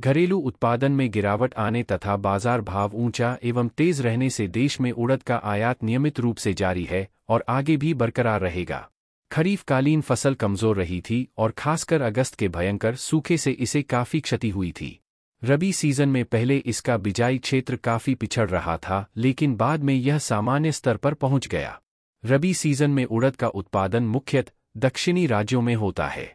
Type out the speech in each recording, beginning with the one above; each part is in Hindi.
घरेलू उत्पादन में गिरावट आने तथा बाजार भाव ऊंचा एवं तेज रहने से देश में उड़द का आयात नियमित रूप से जारी है और आगे भी बरकरार रहेगा खरीफ कालीन फसल कमजोर रही थी और खासकर अगस्त के भयंकर सूखे से इसे काफी क्षति हुई थी रबी सीजन में पहले इसका बिजाई क्षेत्र काफी पिछड़ रहा था लेकिन बाद में यह सामान्य स्तर पर पहुंच गया रबी सीजन में उड़द का उत्पादन मुख्यतः दक्षिणी राज्यों में होता है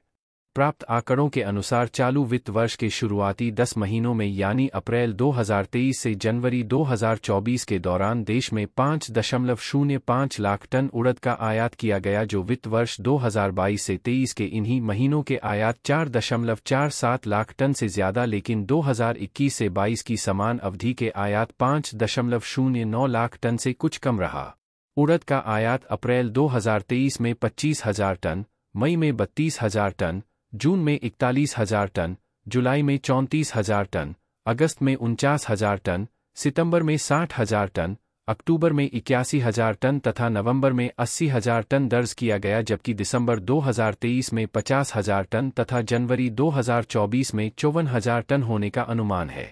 प्राप्त आंकड़ों के अनुसार चालू वित्त वर्ष के शुरुआती 10 महीनों में यानी अप्रैल 2023 से जनवरी 2024 के दौरान देश में दशमलव शून्य पाँच लाख टन उड़द का आयात किया गया जो वित्त वर्ष 2022 से 23 के इन्हीं महीनों के आयात चार चार दशमलव सात लाख टन से ज्यादा लेकिन 2021 से 22 की समान अवधि के आयात दशमलव शून्य नौ लाख टन से कुछ कम रहा उड़द का आयात अप्रैल दो में पच्चीस टन मई में हजार टन जून में इकतालीस हजार टन जुलाई में चौंतीस हजार टन अगस्त में उनचास हजार टन सितंबर में साठ हजार टन अक्टूबर में इक्यासी हजार टन तथा नवंबर में अस्सी हजार टन दर्ज किया गया जबकि दिसंबर 2023 में पचास हजार टन तथा जनवरी 2024 में चौवन हजार टन होने का अनुमान है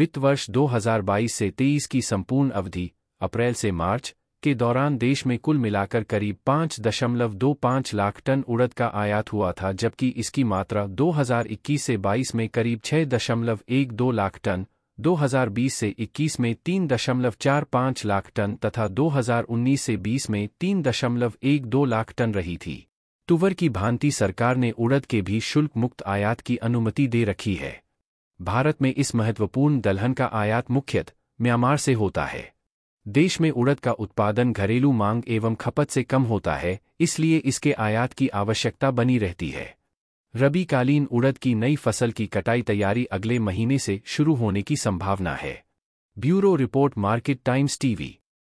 वित्त वर्ष 2022 से 23 की संपूर्ण अवधि अप्रैल से मार्च के दौरान देश में कुल मिलाकर करीब पाँच दशमलव दो पाँच लाख टन उड़द का आयात हुआ था जबकि इसकी मात्रा 2021 से 22 में करीब छह दशमलव एक दो लाख टन 2020 से 21 में तीन दशमलव चार पाँच लाख टन तथा 2019 से 20 में तीन दशमलव एक दो लाख टन रही थी तुवर की भांति सरकार ने उड़द के भी शुल्क मुक्त आयात की अनुमति दे रखी है भारत में इस महत्वपूर्ण दलहन का आयात मुख्यत म्यांमार से होता है देश में उड़द का उत्पादन घरेलू मांग एवं खपत से कम होता है इसलिए इसके आयात की आवश्यकता बनी रहती है रबी कालीन उड़द की नई फसल की कटाई तैयारी अगले महीने से शुरू होने की संभावना है bureau report market times TV